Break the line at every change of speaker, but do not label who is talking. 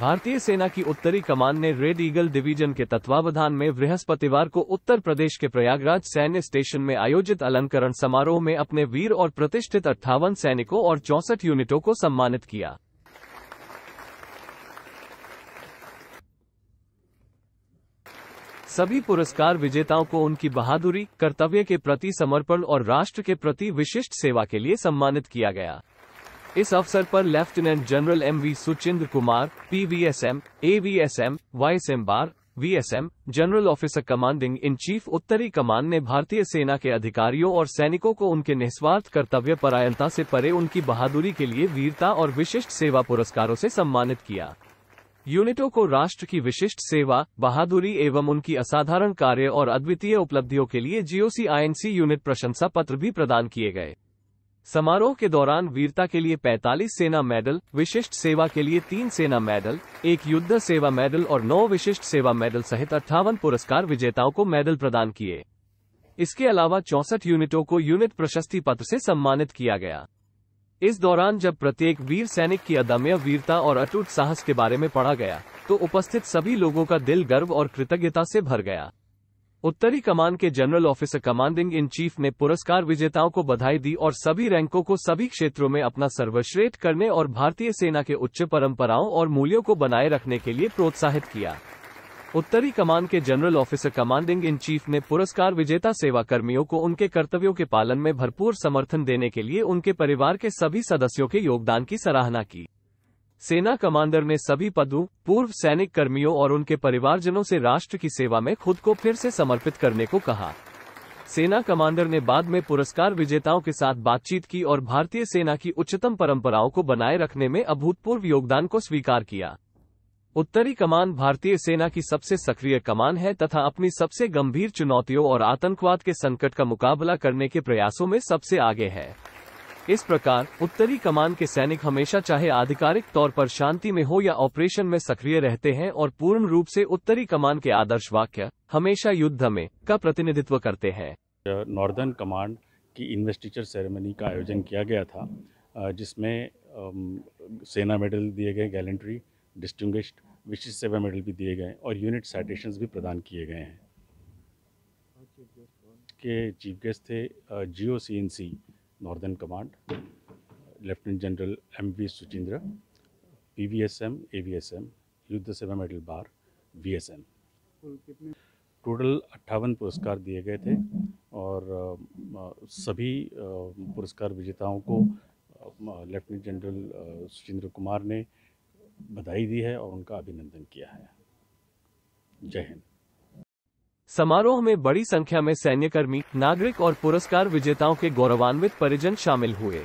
भारतीय सेना की उत्तरी कमान ने रेड ईगल डिवीजन के तत्वावधान में बृहस्पतिवार को उत्तर प्रदेश के प्रयागराज सैन्य स्टेशन में आयोजित अलंकरण समारोह में अपने वीर और प्रतिष्ठित अट्ठावन सैनिकों और चौसठ यूनिटों को सम्मानित किया सभी पुरस्कार विजेताओं को उनकी बहादुरी कर्तव्य के प्रति समर्पण और राष्ट्र के प्रति विशिष्ट सेवा के लिए सम्मानित किया गया इस अवसर पर lieutenant general M V Suchindra Kumar P V S M A V S M Y S M bar V S M general officer commanding in chief उत्तरी कमान ने भारतीय सेना के अधिकारियों और सैनिकों को उनके निस्वार्थ कर्तव्य परायणता से परे उनकी बहादुरी के लिए वीरता और विशिष्ट सेवा पुरस्कारों से सम्मानित किया यूनिटों को राष्ट्र की विशिष्ट सेवा बहादुरी एवं उनकी असाधारण कार्य और अद्वितीय उपलब्धियों के लिए जीओसी आईएनसी यूनिट प्रशंसा पत्र भी प्रदान किए गए समारोह के दौरान वीरता के लिए 45 सेना मेडल विशिष्ट सेवा के लिए तीन सेना मेडल एक युद्ध सेवा मेडल और नौ विशिष्ट सेवा मेडल सहित अट्ठावन पुरस्कार विजेताओं को मेडल प्रदान किए इसके अलावा चौसठ यूनिटों को यूनिट प्रशस्ति पत्र से सम्मानित किया गया इस दौरान जब प्रत्येक वीर सैनिक की अदम्य वीरता और अटूट साहस के बारे में पढ़ा गया तो उपस्थित सभी लोगों का दिल गर्व और कृतज्ञता से भर गया उत्तरी कमान के general officer commanding in chief ने पुरस्कार विजेताओं को बधाई दी और सभी रैंकों को सभी क्षेत्रों में अपना सर्वश्रेष्ठ करने और भारतीय सेना के उच्च परंपराओं और मूल्यों को बनाए रखने के लिए प्रोत्साहित किया उत्तरी कमान के general officer commanding in chief ने पुरस्कार विजेता सेवा कर्मियों को उनके कर्तव्यों के पालन में भरपूर समर्थन देने के लिए उनके परिवार के सभी सदस्यों के योगदान की सराहना की सेना कमांडर ने सभी पदों पूर्व सैनिक कर्मियों और उनके परिवारजनों से राष्ट्र की सेवा में खुद को फिर से समर्पित करने को कहा सेना कमांडर ने बाद में पुरस्कार विजेताओं के साथ बातचीत की और भारतीय सेना की उच्चतम परंपराओं को बनाए रखने में अभूतपूर्व योगदान को स्वीकार किया उत्तरी कमान भारतीय सेना की सबसे सक्रिय कमान है तथा अपनी सबसे गंभीर चुनौतियों और आतंकवाद के संकट का मुकाबला करने के प्रयासों में सबसे आगे है इस प्रकार उत्तरी कमान के सैनिक हमेशा चाहे आधिकारिक तौर पर शांति में हो या ऑपरेशन में सक्रिय रहते हैं और पूर्ण रूप से उत्तरी कमान के आदर्श वाक्य हमेशा युद्ध में का प्रतिनिधित्व करते हैं नॉर्दर्न कमांड
की इन्वेस्टिचर सेरेमनी का आयोजन किया गया था जिसमें सेना मेडल दिए गए गैलेंट्री डिस्टिंग विशिष्ट सेवा मेडल भी दिए गए और यूनिट साइटेशन भी प्रदान किए गए हैं के चीफ गेस्ट थे G C C P V S M A V S M Yudh Seva medal bar M total अट्ठावन पुरस्कार दिए गए थे और सभी पुरस्कार विजेताओं को लेफ्टिनेंट जनरल सुचिंद्र कुमार
ने बधाई दी है और उनका अभिनंदन किया है जय हिंद समारोह में बड़ी संख्या में सैन्यकर्मी नागरिक और पुरस्कार विजेताओं के गौरवान्वित परिजन शामिल हुए